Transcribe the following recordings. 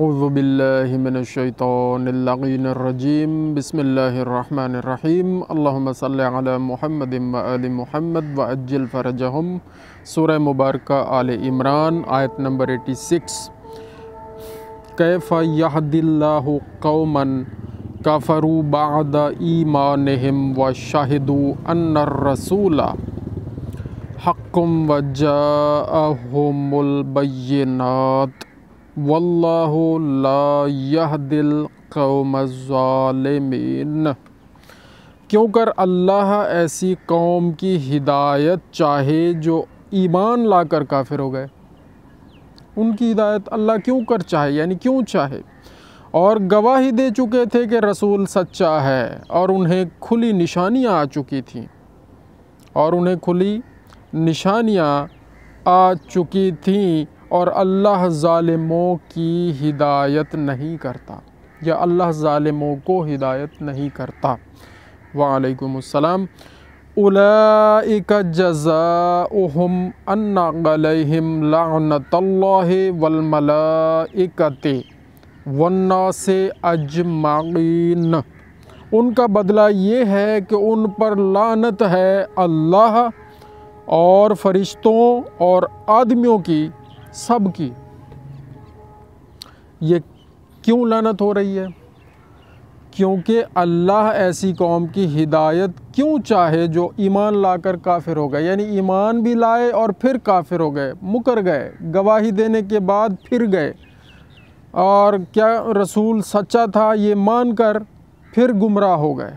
أعوذ بالله من الشيطان اللعين الرجيم بسم الله الرحمن الرحيم اللهم صل على محمد وآل محمد وأجل فرجهم سورة مباركة آل عمران آية نمبر 86 كيف يهدي الله قوما كفروا بعد إيمانهم وشهدوا أن الرسول حق وجاءهم البينات वल्लाह दिल क्यों कर अल्लाह ऐसी कौम की हिदायत चाहे जो ईमान ला कर काफिर हो गए उनकी हिदायत अल्लाह क्यों कर चाहे यानी क्यों चाहे और गवाही दे चुके थे कि रसूल सच्चा है और उन्हें खुली निशानियां आ चुकी थीं और उन्हें खुली निशानियां आ चुकी थीं और अल्लाह ालमों की हिदायत नहीं करता या अल्लाह ालमों को हिदायत नहीं करता वालेकुम उलाइक जज़ाउहुम अन्ना अलैहिम लानतल्लाहि वल मलाइकति वन्नास अजमाइन उनका बदला ये है कि उन पर लानत है अल्लाह और फरिश्तों और आदमियों की सबकी ये क्यों लानत हो रही है क्योंकि अल्लाह ऐसी कौम की हिदायत क्यों चाहे जो ईमान लाकर काफिर हो गए यानी ईमान भी लाए और फिर काफिर हो गए मुकर गए गवाही देने के बाद फिर गए और क्या रसूल सच्चा था ये मान कर फिर गुमराह हो गए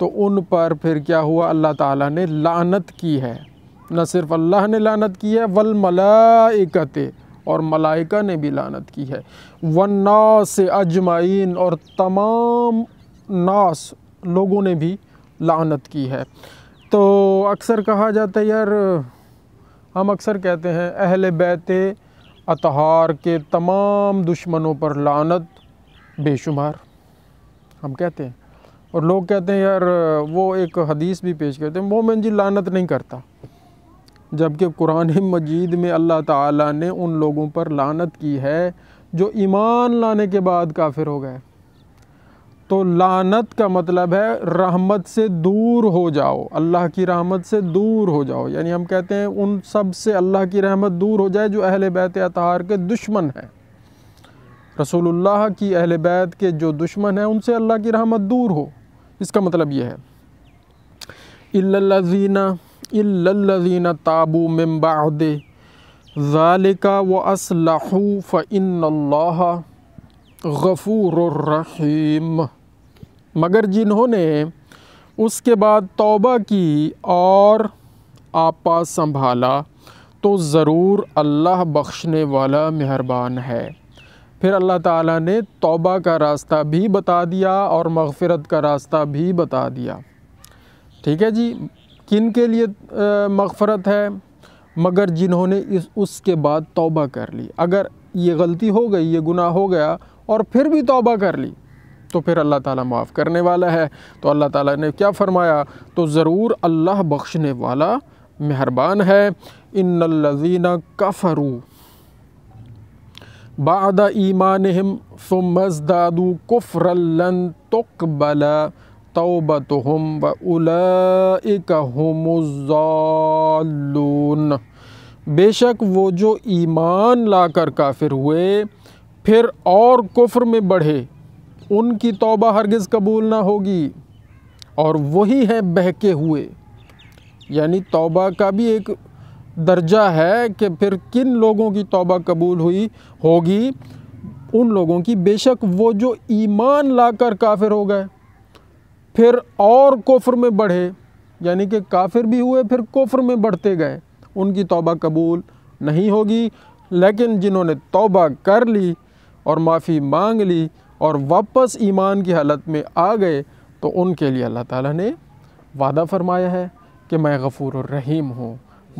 तो उन पर फिर क्या हुआ अल्लाह ताला ने लानत की है न सिर्फ अल्लाह ने लानत की है वल मलाइकत और मलाइका ने भी लानत की है वन से अजमाइन और तमाम नास लोगों ने भी लानत की है तो अक्सर कहा जाता है यार हम अक्सर कहते हैं अहल बैत अतहार के तमाम दुश्मनों पर लानत बेशुमार हम कहते हैं और लोग कहते हैं यार वो एक हदीस भी पेश करते हैं मोमिन जी लानत नहीं करता जबकि कुरान मजीद में अल्लाह ताला ने उन लोगों पर लानत की है जो ईमान लाने के बाद काफिर हो गए तो लानत का मतलब है रहमत से दूर हो जाओ अल्लाह की रहमत से दूर हो जाओ यानी हम कहते हैं उन सब से अल्लाह की रहमत दूर हो जाए जो अहल बैत अतहार के दुश्मन हैं रसूलुल्लाह की अहल बैत के जो दुश्मन हैं उनसे अल्लाह की रहमत दूर हो इसका मतलब ये है इल्लाजीना इल्लल्लज़ीना ताबू मिन बाद ज़ालिका व फ़इन्नल्लाहा ग़फ़ूरुर रहीम मगर जिन्होंने उसके बाद तौबा की और आपा संभाला तो ज़रूर अल्लाह बख्शने वाला मेहरबान है फिर अल्लाह ताला ने तौबा का रास्ता भी बता दिया और मगफ़रत का रास्ता भी बता दिया ठीक है जी किन के लिए मगफ़रत है मगर जिन्होंने इस उसके बाद तोबा कर ली अगर ये गलती हो गई ये गुनाह हो गया और फिर भी तोबा कर ली तो फिर अल्लाह ताला माफ़ करने वाला है तो अल्लाह ताला ने क्या फ़रमाया तो ज़रूर अल्लाह बख्शने वाला मेहरबान है इन लजीना कफ़रू बाद ईमान हम फमजदादू कुफ़रलन तुकबला तौबतुहुम व उलाइकहुमुज़ालून बेशक वो जो ईमान लाकर काफिर हुए फिर और कुफ्र में बढ़े उनकी तौबा हरगिज़ कबूल ना होगी और वही है बहके हुए यानी तौबा का भी एक दर्जा है कि फिर किन लोगों की तौबा कबूल हुई होगी उन लोगों की बेशक वो जो ईमान लाकर काफिर हो गए फिर और कोफर में बढ़े यानी कि काफिर भी हुए फिर कोफर में बढ़ते गए उनकी तौबा कबूल नहीं होगी लेकिन जिन्होंने तौबा कर ली और माफ़ी मांग ली और वापस ईमान की हालत में आ गए तो उनके लिए अल्लाह ताला ने वादा फरमाया है कि मैं गफ़ूर रहीम हूँ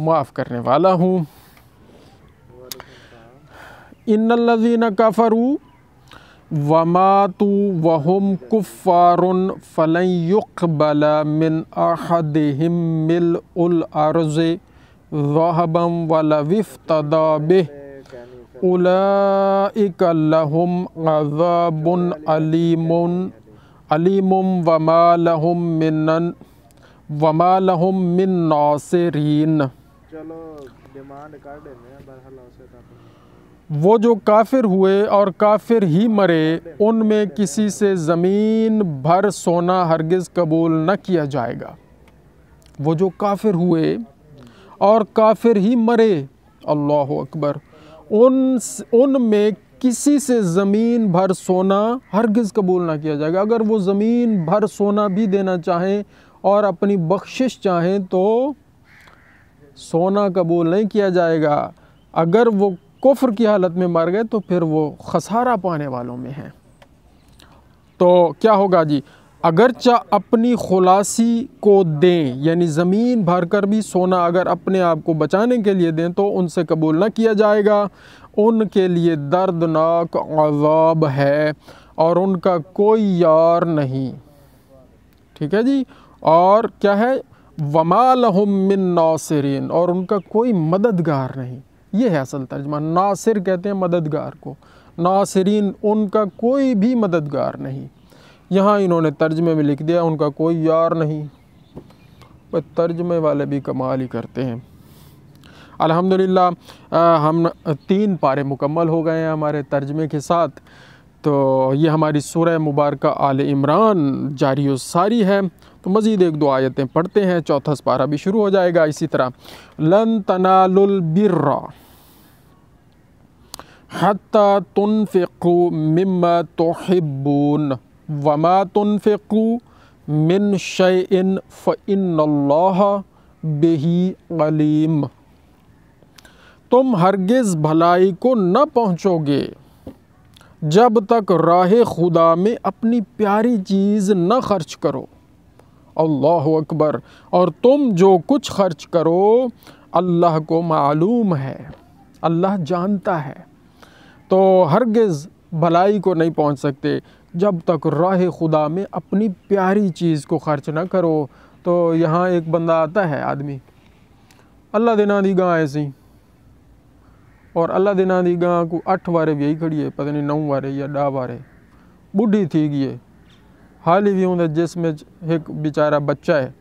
माफ़ करने वाला हूँ इन लजीन काफ़रू وماتوا وهم كفار فلن يقبل من أحدهم ملء الأرض ذهبا ولا افتدى به أولئك لهم عذاب أليم أليم وما لهم من وما لهم من ناصرين वो जो काफिर हुए और काफिर ही मरे उनमें किसी से ज़मीन भर सोना हरगिज़ कबूल न किया जाएगा वो जो काफिर हुए और काफिर ही मरे अल्लाह अकबर उन उनमें किसी से ज़मीन भर सोना हरगिज़ कबूल ना किया जाएगा अगर वो ज़मीन भर सोना भी देना चाहें और अपनी बख्शिश चाहें तो सोना कबूल नहीं किया जाएगा अगर वो कोफ़र की हालत में मर गए तो फिर वो खसारा पाने वालों में हैं तो क्या होगा जी अगरचा अपनी खुलासी को दें यानी ज़मीन भर कर भी सोना अगर अपने आप को बचाने के लिए दें तो उनसे कबूल ना किया जाएगा उनके लिए दर्दनाक अजाब है और उनका कोई यार नहीं ठीक है जी और क्या है वमाल मिन नासरीन और उनका कोई मददगार नहीं ये है असल तर्जमा नासिर कहते हैं मददगार को नासरीन उनका कोई भी मददगार नहीं यहाँ इन्होंने तर्जमे में लिख दिया उनका कोई यार नहीं पर तर्जमे वाले भी कमाल ही करते हैं अल्हम्दुलिल्लाह हम तीन पारे मुकम्मल हो गए हैं हमारे तर्जमे के साथ तो ये हमारी सूरह मुबारक आल इमरान जारी सारी है तो मज़ीद एक दो आयतें पढ़ते हैं चौथा पारा भी शुरू हो जाएगा इसी तरह लन तनालुल बिर्रा हती फ़िकु मिम तोहब्बून वमा फिकु मिन शन फ़िन बेही अलीम तुम हरगिज़ भलाई को न पहुँचोगे जब तक राह खुदा में अपनी प्यारी चीज़ न खर्च करो अल्लाह अकबर और तुम जो कुछ खर्च करो अल्लाह को मालूम है अल्लाह जानता है तो हरगिज़ भलाई को नहीं पहुंच सकते जब तक राह खुदा में अपनी प्यारी चीज़ को ख़र्च ना करो तो यहाँ एक बंदा आता है आदमी अल्लाह दिना दी गाँ ऐसी और अल्लाह दिना दी गाँ को अठ वारे भी यही खड़ी है पता नहीं नौ वारे या डा वारे बुढ़ी थी गई हाल ही भी हूँ जिसमें एक बेचारा बच्चा है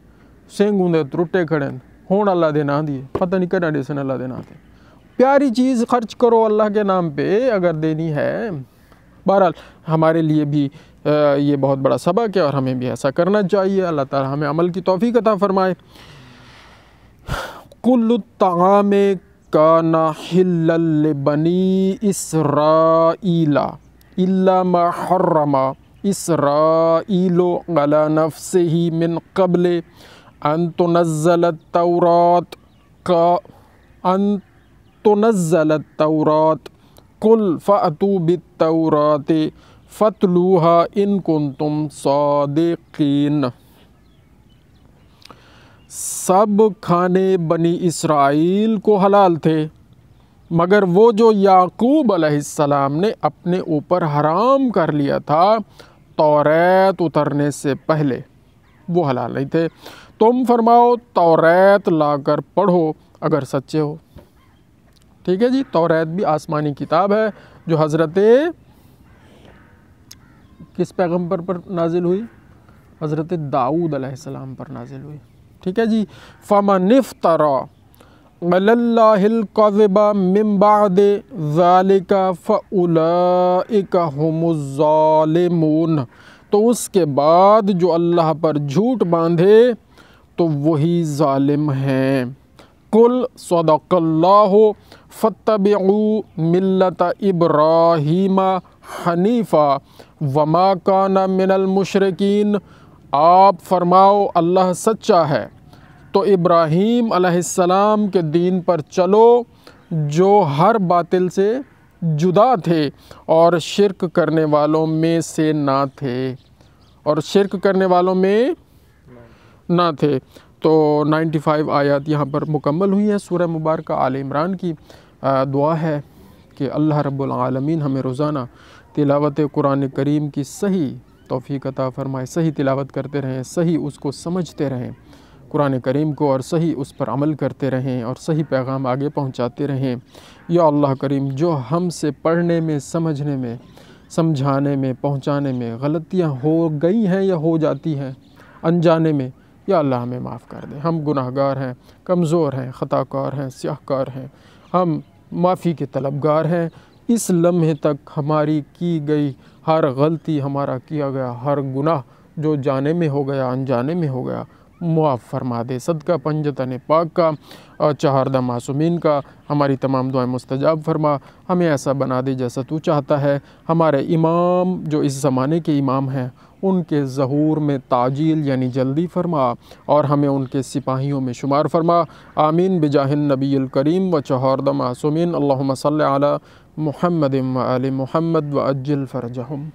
सिंह हूँ त्रुटे खड़े हूँ अल्लाह देना दिए पता नहीं कदा ॾिसनि अल्लाह देना थे प्यारी चीज़ खर्च करो अल्लाह के नाम पे अगर देनी है बहरहाल हमारे लिए भी ये बहुत बड़ा सबक है और हमें भी ऐसा करना चाहिए अल्लाह ताला हमें अमल की तोफ़ी कथा फ़रमाए कुल तमाम का नाहिल बनी इसराइला इल्ला हर्रमा इसराइलो नफ़ ही मिन कबले अन नज़लत तौरात का अंत तौरात कुल फ़ातू बितौरात फ़तलूहा इन कुन तुम सदकिन सब खाने बनी इसराइल को हलाल थे मगर वो जो याकूब अलैहिस्सलाम ने अपने ऊपर हराम कर लिया था तौरात उतरने से पहले वो हलाल नहीं थे तुम फरमाओ तौरात लाकर पढ़ो अगर सच्चे हो ठीक है जी तौरात भी आसमानी किताब है जो हज़रत किस पैगम्बर पर नाजिल हुई हज़रत दाऊद अलैहिस्सलाम पर नाजिल हुई ठीक है जी फ़मनफ़ तरा मिम्बाद ज़ालिका तो उसके बाद जो अल्लाह पर झूठ बांधे तो वही ालिम हैं कुल सदकल्लाहु फ़तबू मिलत इब्राहीम हनीफ़ा वमा काना मिनल मुशरकिन आप फरमाओ अल्लाह सच्चा है तो इब्राहीम अलैहिस्सलाम के दीन पर चलो जो हर बातिल से जुदा थे और शिरक करने वालों में से ना थे और शिरक करने वालों में ना थे तो 95 आयत यहाँ पर मुकम्मल हुई हैं सूर्य मुबारक आल इमरान की दुआ है कि अल्लाह रब्लमीन हमें रोज़ाना तिलावत कुरान करीम की सही तोफ़ी फ़रमाए सही तिलावत करते रहें सही उसको समझते रहें कुरान करीम को और सही उस पर अमल करते रहें और सही पैगाम आगे पहुँचाते रहें या अल्लाह करीम जो हमसे पढ़ने में समझने में समझाने में पहुँचाने में गलतियाँ हो गई हैं या हो जाती हैं अनजाने में या अल्लाह हमें माफ़ कर दे हम गुनाहगार हैं कमज़ोर हैं ख़ताकार हैं स्याहकार हैं हम माफ़ी के तलबगार हैं इस लम्हे तक हमारी की गई हर गलती हमारा किया गया हर गुनाह जो जाने में हो गया अनजाने में हो गया मुआफ़ फरमा दे सदका पंजतन पाक का चहारदा मासूमिन का हमारी तमाम दुआएं मुस्तजाब फरमा हमें ऐसा बना दे जैसा तू चाहता है हमारे इमाम जो इस ज़माने के इमाम हैं उनके जहूर में ताजील यानी जल्दी फरमा और हमें उनके सिपाहियों में शुमार फरमा आमीन बिजाहिन नबील करीम व चहारदा मासूमिन अल्लाम सल महमद आल महमद व अज्जल फ़रजहम